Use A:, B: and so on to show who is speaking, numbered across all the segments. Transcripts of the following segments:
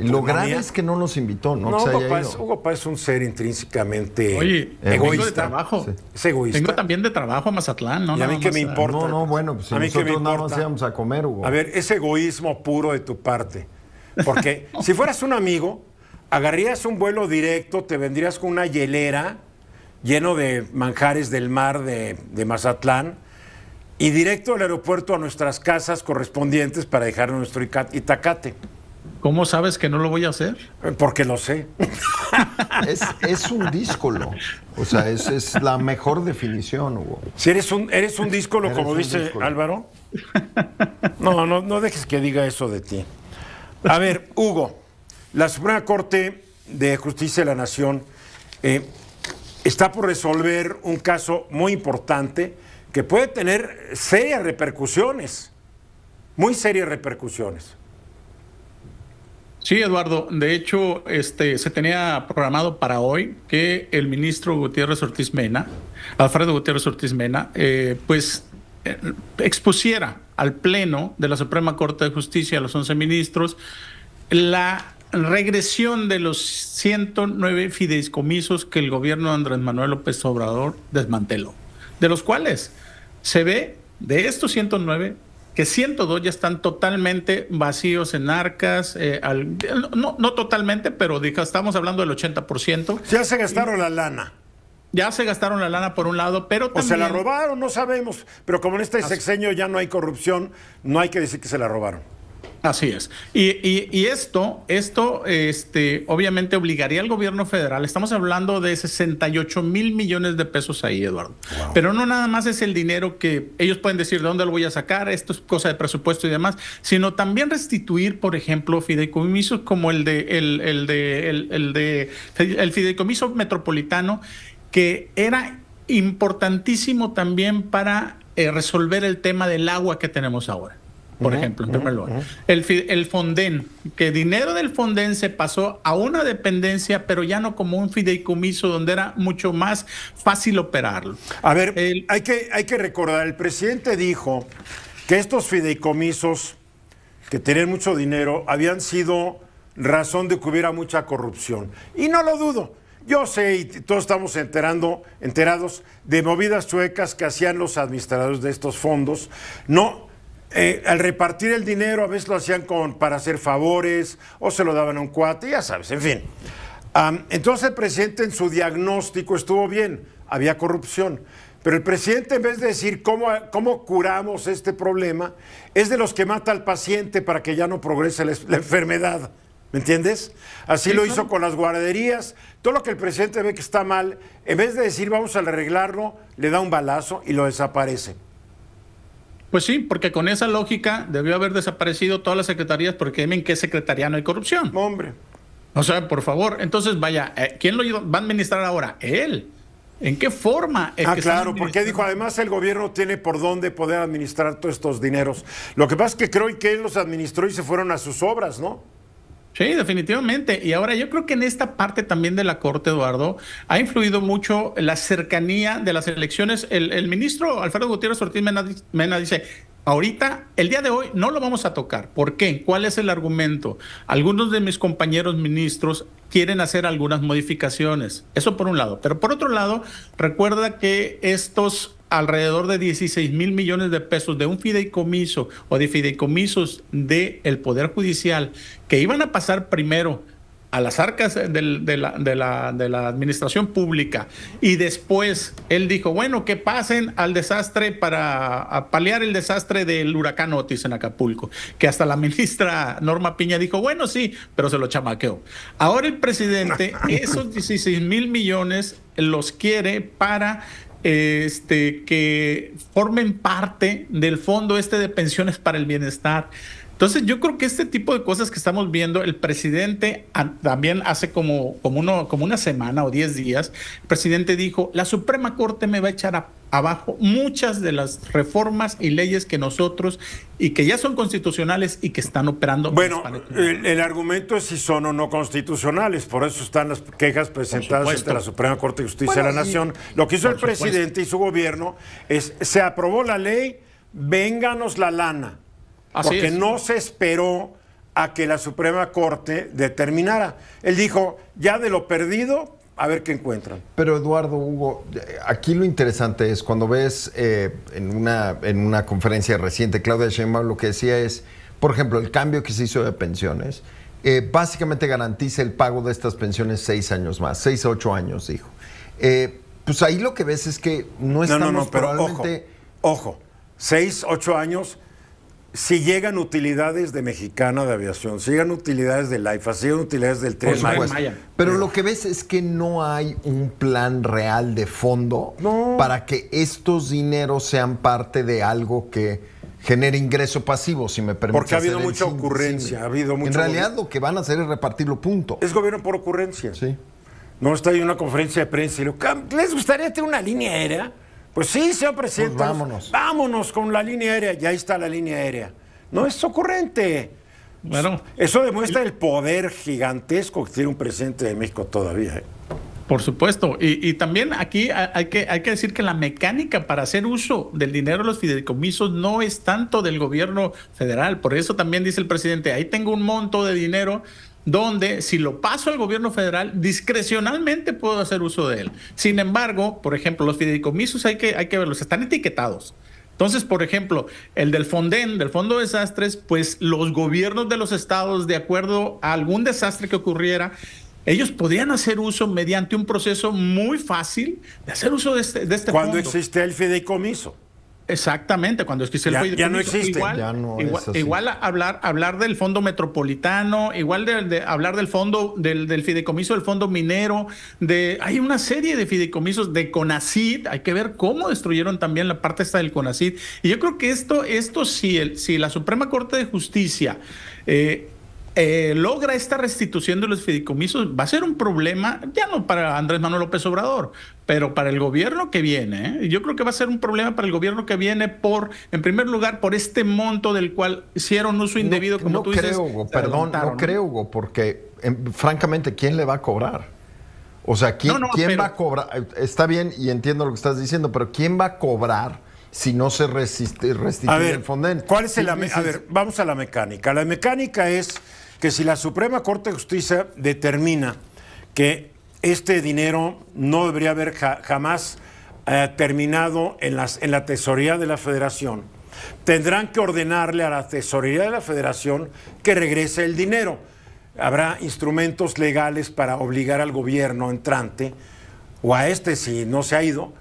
A: Lo grave es
B: que no nos invitó, ¿no? Hugo,
A: es un ser intrínsecamente egoísta. trabajo.
C: Es egoísta. Tengo también de trabajo a Mazatlán, ¿no? Y a mí que me importa. No, no, bueno, pues a nosotros que íbamos a comer, Hugo. A
A: ver, es egoísmo puro de tu parte. Porque si fueras un amigo, agarrías un vuelo directo, te vendrías con una hielera lleno de manjares del mar de, de Mazatlán y directo al aeropuerto a nuestras casas correspondientes para dejar nuestro itacate.
C: ¿Cómo sabes que no lo voy a hacer? Eh, porque lo sé.
A: es, un díscolo. O sea,
B: es, es, la mejor definición,
A: Hugo. Si eres un, eres un díscolo, como dice Álvaro. No, no, no dejes que diga eso de ti. A ver, Hugo, la Suprema Corte de Justicia de la Nación eh, está por resolver un caso muy importante que puede tener serias repercusiones. Muy serias repercusiones.
C: Sí, Eduardo. De hecho, este, se tenía programado para hoy que el ministro Gutiérrez Ortiz Mena, Alfredo Gutiérrez Ortiz Mena, eh, pues eh, expusiera al Pleno de la Suprema Corte de Justicia, a los 11 ministros, la regresión de los 109 fideicomisos que el gobierno de Andrés Manuel López Obrador desmanteló, de los cuales se ve, de estos 109, que 102 ya están totalmente vacíos en arcas, eh, no, no totalmente, pero estamos hablando del 80%. Ya se gastaron la lana. Ya se gastaron la lana por un lado, pero también... O se la
A: robaron, no sabemos, pero como en este sexenio ya no hay corrupción, no hay que decir que se la robaron.
C: Así es. Y, y, esto, esto este, obviamente obligaría al gobierno federal, estamos hablando de 68 mil millones de pesos ahí, Eduardo. Pero no nada más es el dinero que ellos pueden decir de dónde lo voy a sacar, esto es cosa de presupuesto y demás, sino también restituir, por ejemplo, fideicomisos como el de el, el de el, el de el fideicomiso metropolitano, que era importantísimo también para eh, resolver el tema del agua que tenemos ahora por ejemplo, en el, Fonden, que dinero del Fonden se pasó a una dependencia, pero ya no como un fideicomiso donde era mucho más fácil operarlo. A ver, hay, que, hay que recordar, el presidente dijo
A: que estos fideicomisos que tenían mucho dinero habían sido razón de que hubiera mucha corrupción. Y no lo dudo. Yo sé, y todos estamos enterando, enterados de movidas suecas que hacían los administradores de estos fondos. No, eh, al repartir el dinero a veces lo hacían con, para hacer favores o se lo daban a un cuate, ya sabes, en fin. entonces el presidente en su diagnóstico estuvo bien, había corrupción. Pero el presidente, en vez de decir cómo, curamos este problema, es de los que mata al paciente para que ya no progrese la, enfermedad. ¿Me entiendes? Así lo hizo con las guarderías. Todo lo que el presidente ve que está mal, en vez de decir vamos a arreglarlo, le da un balazo y lo desaparece.
C: Pues sí, porque con esa lógica debió haber desaparecido todas las secretarías porque en qué secretaría no hay corrupción. hombre. O sea, por favor, entonces vaya, eh, ¿quién lo va a administrar ahora? Él. ¿En qué forma? ah, claro, porque dijo, además el gobierno tiene por dónde poder
A: administrar todos estos dineros. Lo que pasa es que creo que él los administró y se fueron a sus obras, ¿no?
C: Sí, definitivamente. Y ahora yo creo que en esta parte también de la Corte, Eduardo, ha influido mucho la cercanía de las elecciones. El, ministro Alfredo Gutiérrez Ortiz Mena, Mena dice, Ahorita, el día de hoy, no lo vamos a tocar. ¿Por qué? ¿Cuál es el argumento? Algunos de mis compañeros ministros quieren hacer algunas modificaciones. Eso por un lado. Pero por otro lado, recuerda que estos alrededor de 16 mil millones de pesos de un fideicomiso o de fideicomisos del Poder Judicial que iban a pasar primero a las arcas de, la, de, la, administración pública. Y después él dijo, bueno, que pasen al desastre para paliar el desastre del huracán Otis en Acapulco, que hasta la ministra Norma Piña dijo, bueno, sí, pero se lo chamaqueó. Ahora el presidente esos 16 mil millones los quiere para este, que formen parte del fondo este de pensiones para el bienestar, entonces yo creo que este tipo de cosas que estamos viendo, el presidente ah, también hace como, como, uno, como una semana o diez días, el presidente dijo, la Suprema Corte me va a echar abajo muchas de las reformas y leyes que nosotros y que ya son constitucionales y que están operando. Bueno, el,
A: argumento es si son o no constitucionales, por eso están las quejas presentadas ante la Suprema Corte de Justicia de la Nación. Lo que hizo el presidente y su gobierno es, se aprobó la ley, vénganos la lana porque no se esperó a que la Suprema Corte determinara. Él dijo, ya de lo perdido, a ver qué encuentran.
B: Pero Eduardo, Hugo, aquí lo interesante es cuando ves eh, en, una, en una conferencia reciente, Claudia Sheinbaum lo que decía es, por ejemplo, el cambio que se hizo de pensiones, eh, básicamente garantiza el pago de estas pensiones seis años más, seis a ocho años, dijo.
A: Eh, pues ahí lo que ves
B: es que no estamos no, no, no, pero probablemente...
A: Ojo, ojo, seis, ocho años si llegan utilidades de Mexicana de Aviación, si llegan utilidades de LIFA, si llegan utilidades del Tren
B: Pero lo que ves es que no hay un plan real de fondo para que estos dineros sean parte de algo que genere ingreso pasivo, si me permite. Porque ha habido mucha ocurrencia, ha habido mucho En realidad
A: lo que van a hacer es repartirlo, punto. Es gobierno por ocurrencia. Sí. No está en una conferencia de prensa y digo, ¿les gustaría tener una línea aérea? Pues sí, señor presidente. Pues vámonos. Vámonos con la línea aérea. Ya está la línea aérea. No es ocurrente. Eso demuestra el poder gigantesco que tiene un presidente de México todavía. ¿eh?
C: Por supuesto. Y, también aquí hay que, hay que decir que la mecánica para hacer uso del dinero de los fideicomisos no es tanto del gobierno federal. Por eso también dice el presidente, ahí tengo un monto de dinero donde si lo paso al gobierno federal, discrecionalmente puedo hacer uso de él. Sin embargo, por ejemplo, los fideicomisos hay que, hay que verlos, están etiquetados. Entonces, por ejemplo, el del Fonden, del Fondo de Desastres, pues los gobiernos de los estados, de acuerdo a algún desastre que ocurriera, ellos podían hacer uso mediante un proceso muy fácil de hacer uso de este, este fondo. Cuando existe el fideicomiso. Exactamente, cuando es que se ya no existe. Igual, igual, hablar, hablar del fondo metropolitano, igual de, hablar del fondo, del, fideicomiso del fondo minero, de hay una serie de fideicomisos de CONACID, hay que ver cómo destruyeron también la parte esta del CONACID. Y yo creo que esto, esto si, el, si la Suprema Corte de Justicia eh, eh, logra esta restitución de los fideicomisos, va a ser un problema, ya no para Andrés Manuel López Obrador, pero para el gobierno que viene. ¿eh? Yo creo que va a ser un problema para el gobierno que viene por, en primer lugar, por este monto del cual hicieron uso indebido, como no tú creo, Hugo, perdón, no creo, Hugo,
B: porque em, francamente, ¿quién le va a cobrar? O sea, ¿quién, va a cobrar? Está bien y entiendo lo que estás diciendo, pero ¿quién va a cobrar? si no se restituye el
A: ¿Cuál es la a ver, vamos a la mecánica. La mecánica es que si la Suprema Corte de Justicia determina que este dinero no debería haber jamás eh, terminado en, la tesorería de la federación, tendrán que ordenarle a la tesorería de la federación que regrese el dinero. Habrá instrumentos legales para obligar al gobierno entrante, o a este si no se ha ido,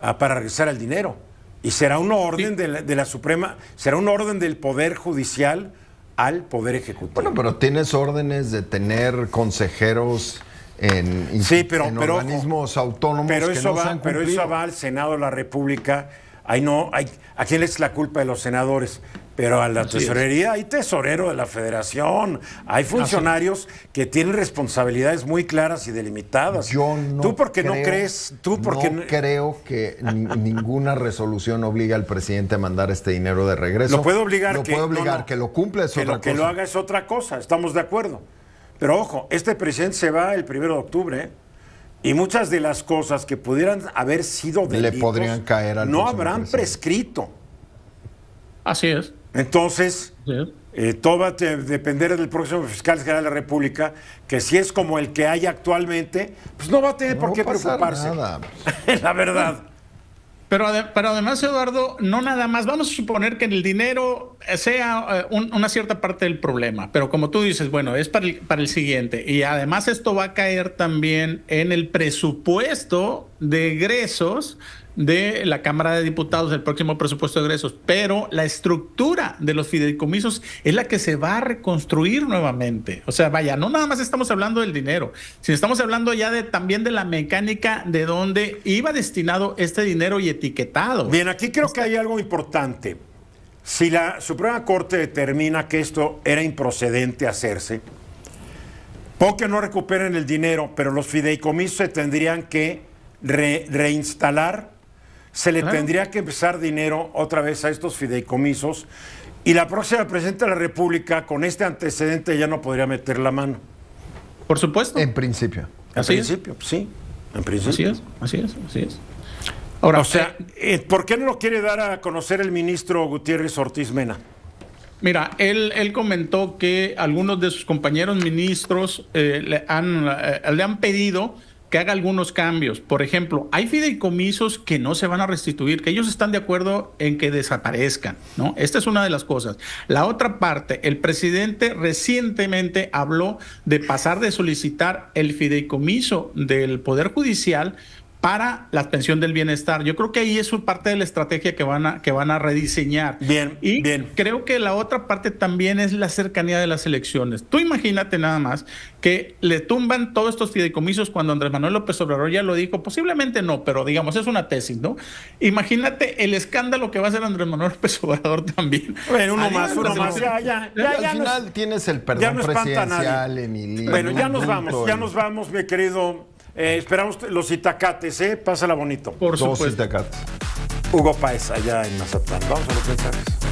A: a, para regresar el dinero. Y será una orden de la, de la Suprema, será un orden del Poder Judicial al Poder Ejecutivo. Bueno, pero tienes órdenes
B: de tener consejeros en, sí, pero, organismos
A: autónomos pero que eso va, Pero eso va al Senado de la República. Ahí no, hay, ¿A quién es la culpa de los senadores? Pero a la tesorería hay tesorero de la federación, hay funcionarios que tienen responsabilidades muy claras y delimitadas. Yo tú porque qué no crees, tú porque no
B: creo que ninguna resolución obligue al presidente a mandar este dinero de regreso. Lo puede
A: obligar, que, lo cumpla es otra cosa. Que lo haga es otra cosa, estamos de acuerdo. Pero ojo, este presidente se va el primero de octubre y muchas de las cosas que pudieran haber sido delitos Le podrían caer no habrán prescrito. Así es. Entonces, eh, todo va a depender del próximo fiscal general de la República, que si es como el que hay actualmente, pues no va a tener por qué preocuparse. Nada.
C: la verdad. Pero, además, Eduardo, no nada más. Vamos a suponer que el dinero sea eh, una cierta parte del problema, pero como tú dices, bueno, es para el, para el siguiente. Y además esto va a caer también en el presupuesto de egresos de la Cámara de Diputados del próximo presupuesto de egresos, pero la estructura de los fideicomisos es la que se va a reconstruir nuevamente. O sea, vaya, no nada más estamos hablando del dinero, sino estamos hablando ya de también de la mecánica de dónde iba destinado este dinero y etiquetado. Bien, aquí creo que hay algo importante.
A: Si la Suprema Corte determina que esto era improcedente hacerse, porque no recuperen el dinero, pero los fideicomisos se tendrían que reinstalar se le tendría que empezar dinero otra vez a estos fideicomisos y la próxima presidenta de la República con este antecedente ya no podría meter la mano. Por supuesto. En principio. En principio, sí. En Así es, así es, así es. Ahora, o sea, eh, ¿por qué no lo quiere dar a conocer el ministro Gutiérrez
C: Ortiz Mena? Mira, él, él comentó que algunos de sus compañeros ministros eh, le, han, eh, le han pedido que haga algunos cambios. Por ejemplo, hay fideicomisos que no se van a restituir, que ellos están de acuerdo en que desaparezcan, ¿no? Esta es una de las cosas. La otra parte, el presidente recientemente habló de pasar de solicitar el fideicomiso del Poder Judicial para la pensión del bienestar. Yo creo que ahí es parte de la estrategia que van a, que van a rediseñar. Bien, y bien. creo que la otra parte también es la cercanía de las elecciones. Tú imagínate nada más que le tumban todos estos fideicomisos cuando Andrés Manuel López Obrador ya lo dijo, posiblemente no, pero digamos, es una tesis, ¿no? Imagínate el escándalo que va a hacer Andrés Manuel López Obrador también. Bueno, uno más, uno más. Ya, ya, ya, Al final tienes el perdón ya presidencial,
A: Emilio. Bueno, ya nos vamos, ya nos vamos, mi querido eh, esperamos los itacates, ¿eh? Pásala bonito. Por Dos itacates. Hugo Paez allá en Mazatlán. Vamos a los mensajes.